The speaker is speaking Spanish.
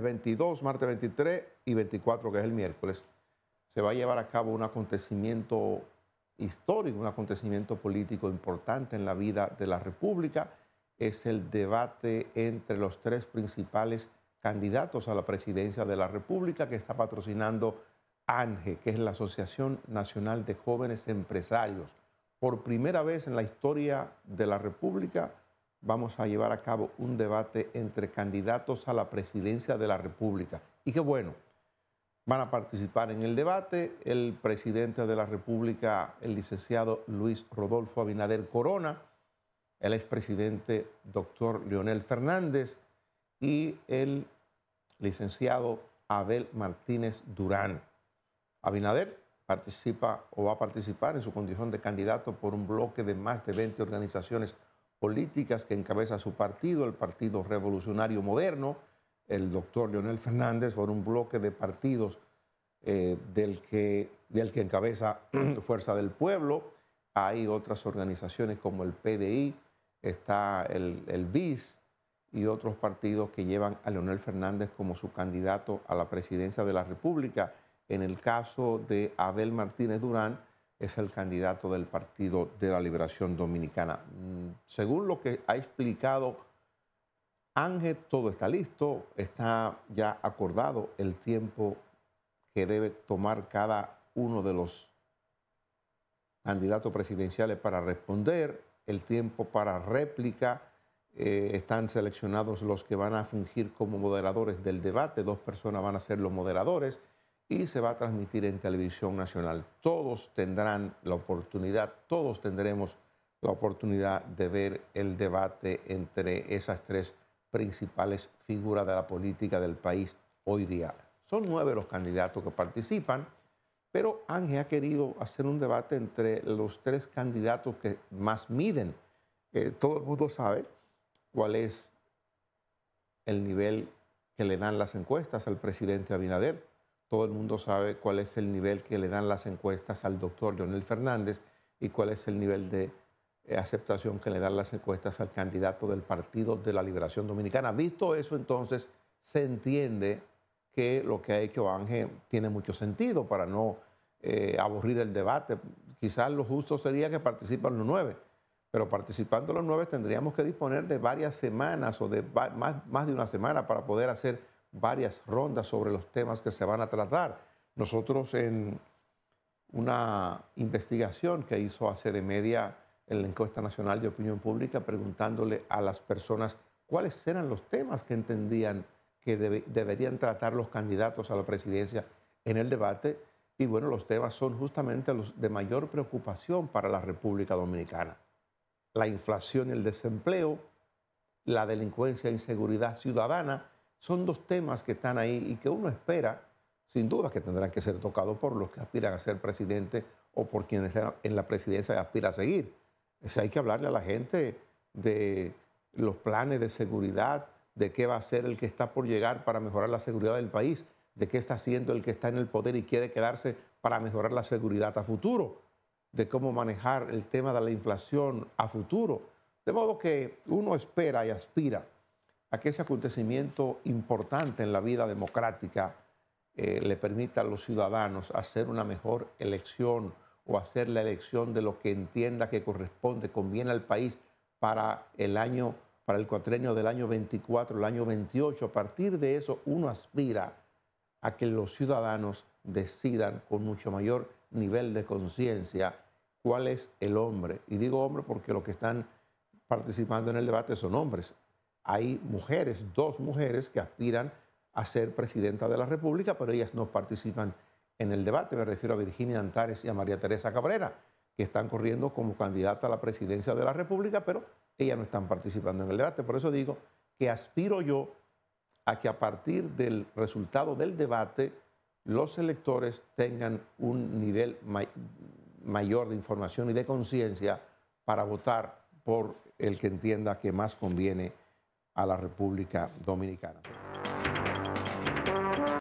22, martes 23 y 24, que es el miércoles, se va a llevar a cabo un acontecimiento histórico, un acontecimiento político importante en la vida de la República. Es el debate entre los tres principales candidatos a la presidencia de la República que está patrocinando ANGE, que es la Asociación Nacional de Jóvenes Empresarios. Por primera vez en la historia de la República, vamos a llevar a cabo un debate entre candidatos a la presidencia de la República. Y qué bueno, van a participar en el debate el presidente de la República, el licenciado Luis Rodolfo Abinader Corona, el expresidente doctor Leonel Fernández y el licenciado Abel Martínez Durán. Abinader participa o va a participar en su condición de candidato por un bloque de más de 20 organizaciones políticas que encabeza su partido, el Partido Revolucionario Moderno, el doctor Leonel Fernández, por un bloque de partidos eh, del, que, que encabeza Fuerza del Pueblo. Hay otras organizaciones como el PDI, está el, el BIS y otros partidos que llevan a Leonel Fernández como su candidato a la presidencia de la República. En el caso de Abel Martínez Durán, es el candidato del Partido de la Liberación Dominicana. Mm, según lo que ha explicado Ángel, todo está listo, está ya acordado el tiempo que debe tomar cada uno de los candidatos presidenciales para responder, el tiempo para réplica. Eh, están seleccionados los que van a fungir como moderadores del debate, dos personas van a ser los moderadores y se va a transmitir en televisión nacional. Todos tendrán la oportunidad, todos tendremos la oportunidad de ver el debate entre esas tres principales figuras de la política del país hoy día. Son nueve los candidatos que participan, pero Ángel ha querido hacer un debate entre los tres candidatos que más miden. Eh, todo el mundo sabe cuál es el nivel que le dan las encuestas al presidente Abinader todo el mundo sabe cuál es el nivel que le dan las encuestas al doctor Leonel Fernández y cuál es el nivel de eh, aceptación que le dan las encuestas al candidato del Partido de la Liberación Dominicana. Visto eso, entonces, se entiende que lo que ha hecho Ángel tiene mucho sentido para no eh, aburrir el debate. Quizás lo justo sería que participan los nueve, pero participando los nueve tendríamos que disponer de varias semanas o de más, más de una semana para poder hacer varias rondas sobre los temas que se van a tratar. Nosotros en una investigación que hizo hace de media en la encuesta nacional de opinión pública preguntándole a las personas cuáles eran los temas que entendían que deberían tratar los candidatos a la presidencia en el debate. Y bueno, los temas son justamente los de mayor preocupación para la República Dominicana. La inflación y el desempleo, la delincuencia e inseguridad ciudadana, son dos temas que están ahí y que uno espera, sin duda, que tendrán que ser tocados por los que aspiran a ser presidente o por quienes en la presidencia aspiran a seguir. hay que hablarle a la gente de los planes de seguridad, de qué va a ser el que está por llegar para mejorar la seguridad del país, de qué está haciendo el que está en el poder y quiere quedarse para mejorar la seguridad a futuro, de cómo manejar el tema de la inflación a futuro. De modo que uno espera y aspira que ese acontecimiento importante en la vida democrática eh, le permita a los ciudadanos hacer una mejor elección o hacer la elección de lo que entienda que corresponde, conviene al país para el año, para el cuatrenio del año 24, el año 28. A partir de eso uno aspira a que los ciudadanos decidan con mucho mayor nivel de conciencia cuál es el hombre. Y digo hombre porque los que están participando en el debate son hombres, hay mujeres, dos mujeres que aspiran a ser presidenta de la República, pero ellas no participan en el debate. Me refiero a Virginia Antares y a María Teresa Cabrera, que están corriendo como candidata a la presidencia de la República, pero ellas no están participando en el debate. Por eso digo que aspiro yo a que a partir del resultado del debate los electores tengan un nivel mayor de información y de conciencia para votar por el que entienda que más conviene a la República Dominicana.